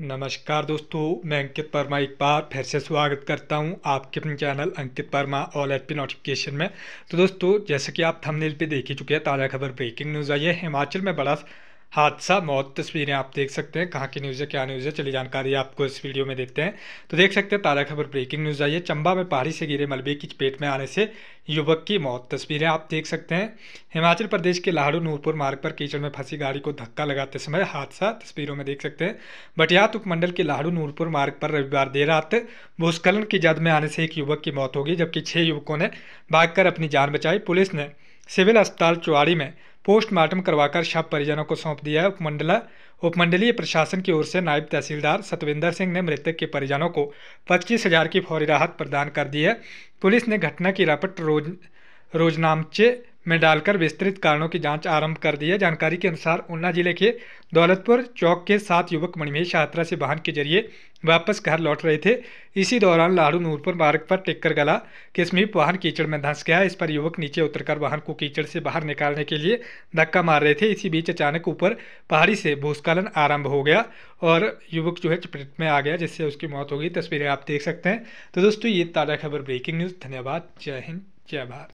नमस्कार दोस्तों मैं अंकित वर्मा एक बार फिर से स्वागत करता हूं आपके अपने channel Ankit Verma all H P notification में तो दोस्तों जैसे कि आप थंबनेल पे देख ही चुके हैं ताज़ा खबर ब्रेकिंग न्यूज़ आई है हिमाचल में बड़ा हादसा मौत तस्वीरें आप देख सकते हैं कहाँ की न्यूज़ है क्या न्यूज़ है चली जानकारी आपको इस वीडियो में देखते हैं तो देख सकते हैं ताज़ा खबर ब्रेकिंग न्यूज़ आई है चंबा में पहाड़ी से गिरे मलबे की चपेट में आने से युवक की मौत तस्वीरें आप देख सकते हैं हिमाचल प्रदेश के लाहड़ू नूरपुर मार्ग पर कीचड़ में फंसी गाड़ी को धक्का लगाते समय हादसा तस्वीरों में देख सकते हैं बटियात उपमंडल के लाहड़ू नूरपुर मार्ग पर रविवार देर रात भूस्खलन की जद में आने से एक युवक की मौत हो गई जबकि छः युवकों ने भागकर अपनी जान बचाई पुलिस ने सिविल अस्पताल चुवाड़ी में पोस्टमार्टम करवाकर शव परिजनों को सौंप दिया है उपमंडला उपमंडलीय प्रशासन की ओर से नायब तहसीलदार सतविंदर सिंह ने मृतक के परिजनों को पच्चीस हजार की फौरी राहत प्रदान कर दी है पुलिस ने घटना की रापट रोज रोजनामचे में डालकर विस्तृत कारणों की जांच आरंभ कर दी है जानकारी के अनुसार ऊना जिले के दौलतपुर चौक के सात युवक मणिमेश यात्रा से वाहन के जरिए वापस घर लौट रहे थे इसी दौरान लाडू नूरपुर मार्ग पर टेक्कर गला के समीप वाहन कीचड़ में धंस गया इस पर युवक नीचे उतरकर वाहन को कीचड़ से बाहर निकालने के लिए धक्का मार रहे थे इसी बीच अचानक ऊपर पहाड़ी से भूस्खलन आरंभ हो गया और युवक जो है चपेट में आ गया जिससे उसकी मौत हो गई तस्वीरें आप देख सकते हैं तो दोस्तों ये ताज़ा खबर ब्रेकिंग न्यूज़ धन्यवाद जय हिंद जय भारत